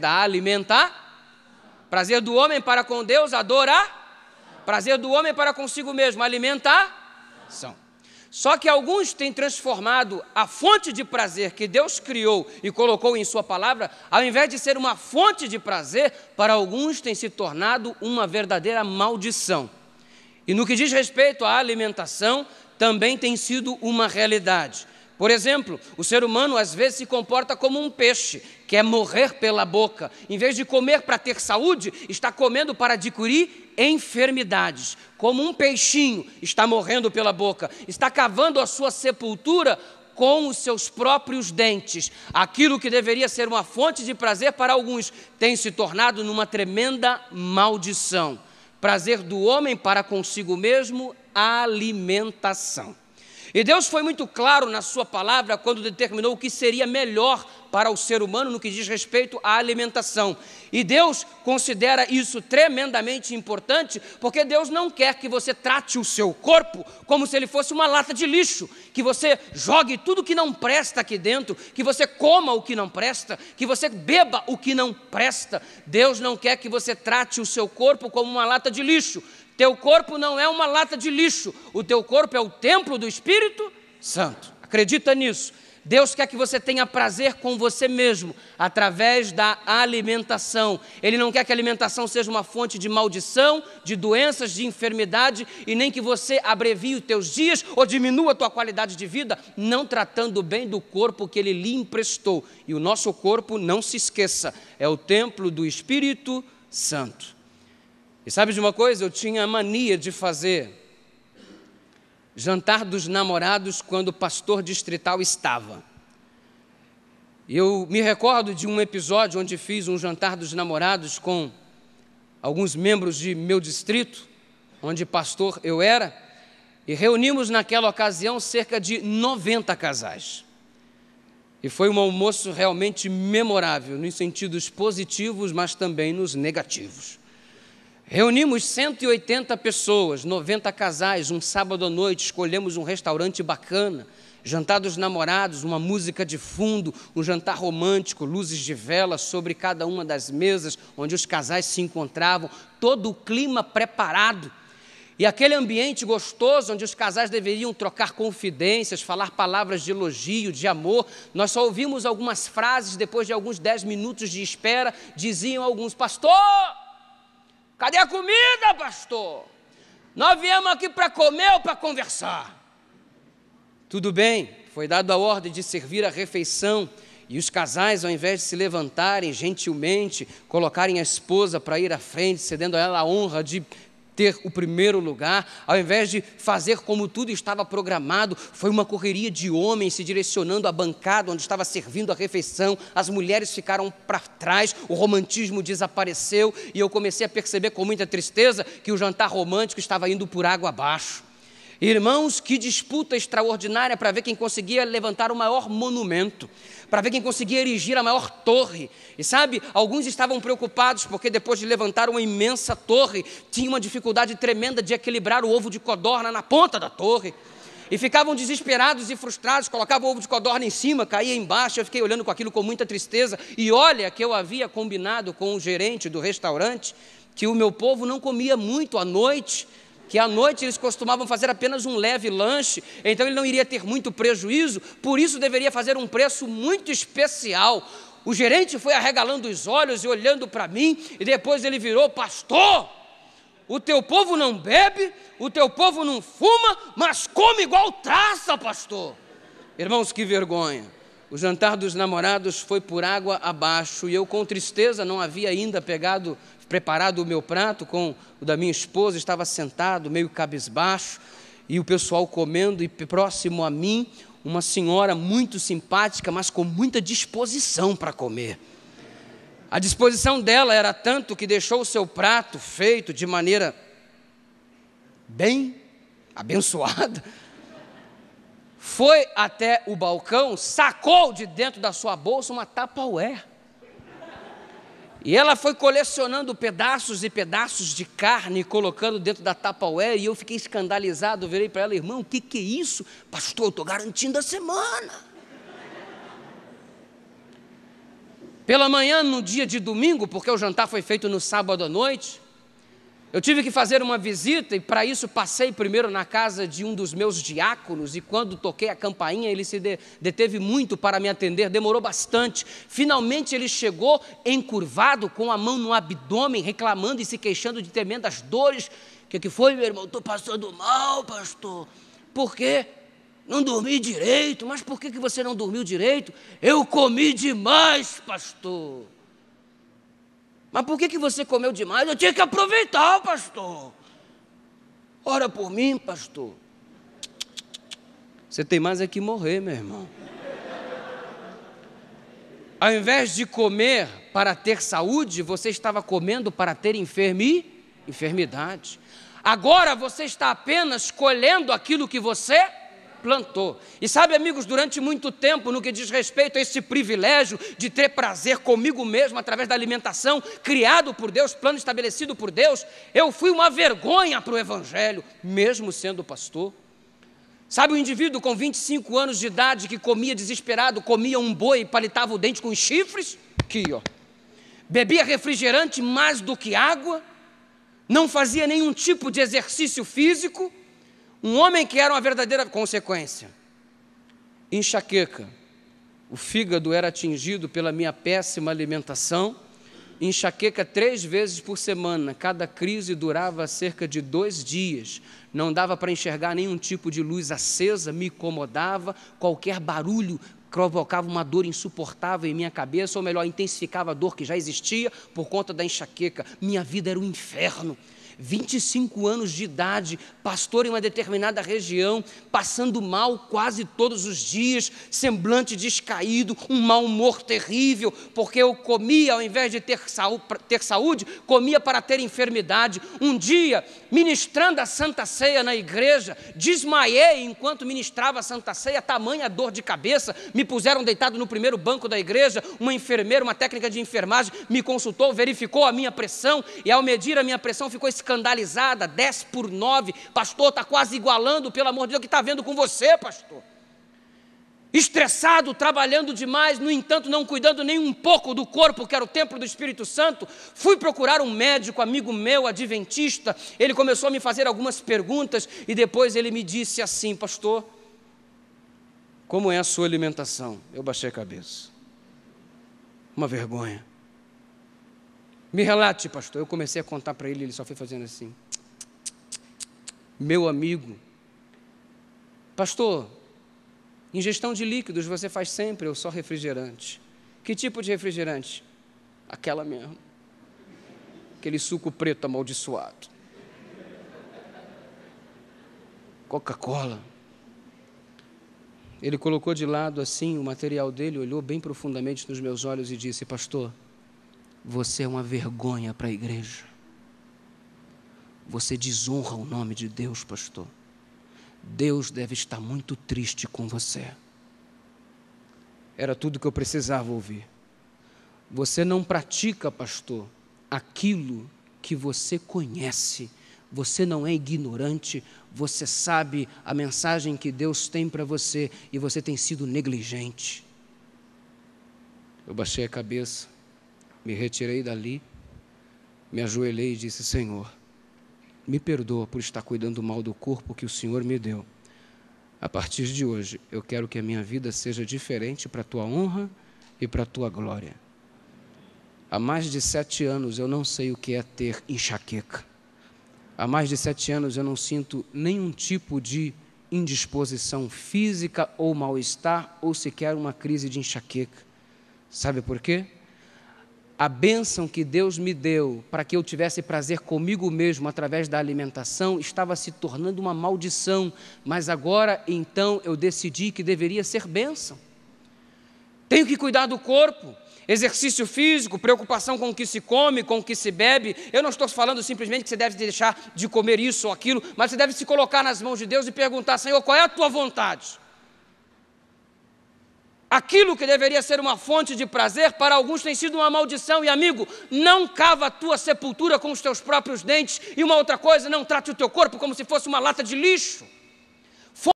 da alimentar. Prazer do homem para com Deus, adorar. Prazer do homem para consigo mesmo, alimentar. São. Só que alguns têm transformado a fonte de prazer que Deus criou e colocou em Sua palavra, ao invés de ser uma fonte de prazer, para alguns tem se tornado uma verdadeira maldição. E no que diz respeito à alimentação, também tem sido uma realidade. Por exemplo, o ser humano às vezes se comporta como um peixe, que é morrer pela boca. Em vez de comer para ter saúde, está comendo para adquirir enfermidades. Como um peixinho, está morrendo pela boca. Está cavando a sua sepultura com os seus próprios dentes. Aquilo que deveria ser uma fonte de prazer para alguns tem se tornado numa tremenda maldição. Prazer do homem para consigo mesmo, alimentação. E Deus foi muito claro na sua palavra quando determinou o que seria melhor para o ser humano no que diz respeito à alimentação. E Deus considera isso tremendamente importante, porque Deus não quer que você trate o seu corpo como se ele fosse uma lata de lixo, que você jogue tudo que não presta aqui dentro, que você coma o que não presta, que você beba o que não presta. Deus não quer que você trate o seu corpo como uma lata de lixo. Teu corpo não é uma lata de lixo, o teu corpo é o templo do Espírito Santo. Acredita nisso. Deus quer que você tenha prazer com você mesmo através da alimentação. Ele não quer que a alimentação seja uma fonte de maldição, de doenças, de enfermidade e nem que você abrevie os teus dias ou diminua a tua qualidade de vida não tratando bem do corpo que ele lhe emprestou. E o nosso corpo, não se esqueça, é o templo do Espírito Santo. E sabe de uma coisa? Eu tinha a mania de fazer jantar dos namorados quando o pastor distrital estava. Eu me recordo de um episódio onde fiz um jantar dos namorados com alguns membros de meu distrito, onde pastor eu era, e reunimos naquela ocasião cerca de 90 casais. E foi um almoço realmente memorável, nos sentidos positivos, mas também nos negativos. Reunimos 180 pessoas, 90 casais, um sábado à noite, escolhemos um restaurante bacana, jantar dos namorados, uma música de fundo, um jantar romântico, luzes de vela sobre cada uma das mesas onde os casais se encontravam, todo o clima preparado. E aquele ambiente gostoso onde os casais deveriam trocar confidências, falar palavras de elogio, de amor, nós só ouvimos algumas frases depois de alguns dez minutos de espera, diziam alguns, pastor! Cadê a comida, pastor? Nós viemos aqui para comer ou para conversar? Tudo bem, foi dado a ordem de servir a refeição. E os casais, ao invés de se levantarem gentilmente, colocarem a esposa para ir à frente, cedendo a ela a honra de ter o primeiro lugar, ao invés de fazer como tudo estava programado, foi uma correria de homens se direcionando à bancada onde estava servindo a refeição, as mulheres ficaram para trás, o romantismo desapareceu e eu comecei a perceber com muita tristeza que o jantar romântico estava indo por água abaixo. Irmãos, que disputa extraordinária para ver quem conseguia levantar o maior monumento, para ver quem conseguia erigir a maior torre. E sabe, alguns estavam preocupados porque depois de levantar uma imensa torre, tinha uma dificuldade tremenda de equilibrar o ovo de codorna na ponta da torre. E ficavam desesperados e frustrados, colocavam o ovo de codorna em cima, caía embaixo. Eu fiquei olhando com aquilo com muita tristeza. E olha que eu havia combinado com o gerente do restaurante que o meu povo não comia muito à noite que à noite eles costumavam fazer apenas um leve lanche, então ele não iria ter muito prejuízo, por isso deveria fazer um preço muito especial. O gerente foi arregalando os olhos e olhando para mim, e depois ele virou: Pastor, o teu povo não bebe, o teu povo não fuma, mas come igual traça, pastor. Irmãos, que vergonha. O jantar dos namorados foi por água abaixo e eu, com tristeza, não havia ainda pegado preparado o meu prato com o da minha esposa, estava sentado, meio cabisbaixo, e o pessoal comendo, e próximo a mim, uma senhora muito simpática, mas com muita disposição para comer. A disposição dela era tanto que deixou o seu prato feito de maneira bem abençoada. Foi até o balcão, sacou de dentro da sua bolsa uma tapaué e ela foi colecionando pedaços e pedaços de carne, colocando dentro da Tupperware, e eu fiquei escandalizado, virei para ela, irmão, o que, que é isso? Pastor, eu estou garantindo a semana. Pela manhã, no dia de domingo, porque o jantar foi feito no sábado à noite, eu tive que fazer uma visita e para isso passei primeiro na casa de um dos meus diáconos e quando toquei a campainha ele se deteve muito para me atender, demorou bastante. Finalmente ele chegou encurvado com a mão no abdômen, reclamando e se queixando de tremendas dores. O que, que foi, meu irmão? Estou passando mal, pastor. Por quê? Não dormi direito. Mas por que, que você não dormiu direito? Eu comi demais, pastor. Mas por que, que você comeu demais? Eu tinha que aproveitar, pastor. Ora por mim, pastor. Você tem mais é que morrer, meu irmão. Ao invés de comer para ter saúde, você estava comendo para ter enfermi, enfermidade. Agora você está apenas colhendo aquilo que você plantou. E sabe, amigos, durante muito tempo, no que diz respeito a esse privilégio de ter prazer comigo mesmo através da alimentação, criado por Deus, plano estabelecido por Deus, eu fui uma vergonha para o Evangelho, mesmo sendo pastor. Sabe o um indivíduo com 25 anos de idade que comia desesperado, comia um boi e palitava o dente com chifres? Aqui, ó. Bebia refrigerante mais do que água, não fazia nenhum tipo de exercício físico um homem que era uma verdadeira consequência. Enxaqueca. O fígado era atingido pela minha péssima alimentação. Enxaqueca três vezes por semana. Cada crise durava cerca de dois dias. Não dava para enxergar nenhum tipo de luz acesa, me incomodava. Qualquer barulho provocava uma dor insuportável em minha cabeça, ou melhor, intensificava a dor que já existia por conta da enxaqueca. Minha vida era um inferno. 25 anos de idade, pastor em uma determinada região, passando mal quase todos os dias, semblante descaído, um mau humor terrível, porque eu comia, ao invés de ter, saú ter saúde, comia para ter enfermidade. Um dia, ministrando a Santa Ceia na igreja, desmaiei enquanto ministrava a Santa Ceia, tamanha dor de cabeça, me me puseram deitado no primeiro banco da igreja, uma enfermeira, uma técnica de enfermagem, me consultou, verificou a minha pressão, e ao medir a minha pressão ficou escandalizada, 10 por 9, pastor, está quase igualando, pelo amor de Deus, o que está vendo com você, pastor? estressado, trabalhando demais, no entanto, não cuidando nem um pouco do corpo, que era o templo do Espírito Santo. Fui procurar um médico, amigo meu, adventista. Ele começou a me fazer algumas perguntas e depois ele me disse assim: Pastor, como é a sua alimentação? Eu baixei a cabeça. Uma vergonha. Me relate, pastor. Eu comecei a contar para ele, ele só foi fazendo assim. Meu amigo. Pastor, ingestão de líquidos você faz sempre ou só refrigerante? Que tipo de refrigerante? Aquela mesmo. Aquele suco preto amaldiçoado. Coca-Cola. Ele colocou de lado assim o material dele, olhou bem profundamente nos meus olhos e disse: Pastor, você é uma vergonha para a igreja. Você desonra o nome de Deus, pastor. Deus deve estar muito triste com você. Era tudo que eu precisava ouvir. Você não pratica, pastor, aquilo que você conhece você não é ignorante, você sabe a mensagem que Deus tem para você e você tem sido negligente. Eu baixei a cabeça, me retirei dali, me ajoelhei e disse: Senhor, me perdoa por estar cuidando mal do corpo que o Senhor me deu. A partir de hoje, eu quero que a minha vida seja diferente para a tua honra e para a tua glória. Há mais de sete anos eu não sei o que é ter enxaqueca há mais de sete anos eu não sinto nenhum tipo de indisposição física ou mal-estar ou sequer uma crise de enxaqueca. Sabe por quê? A bênção que Deus me deu para que eu tivesse prazer comigo mesmo através da alimentação estava se tornando uma maldição, mas agora então eu decidi que deveria ser bênção. Tenho que cuidar do corpo, exercício físico, preocupação com o que se come, com o que se bebe. Eu não estou falando simplesmente que você deve deixar de comer isso ou aquilo, mas você deve se colocar nas mãos de Deus e perguntar: Senhor, qual é a tua vontade? Aquilo que deveria ser uma fonte de prazer, para alguns tem sido uma maldição. E amigo, não cava a tua sepultura com os teus próprios dentes. E uma outra coisa, não trate o teu corpo como se fosse uma lata de lixo.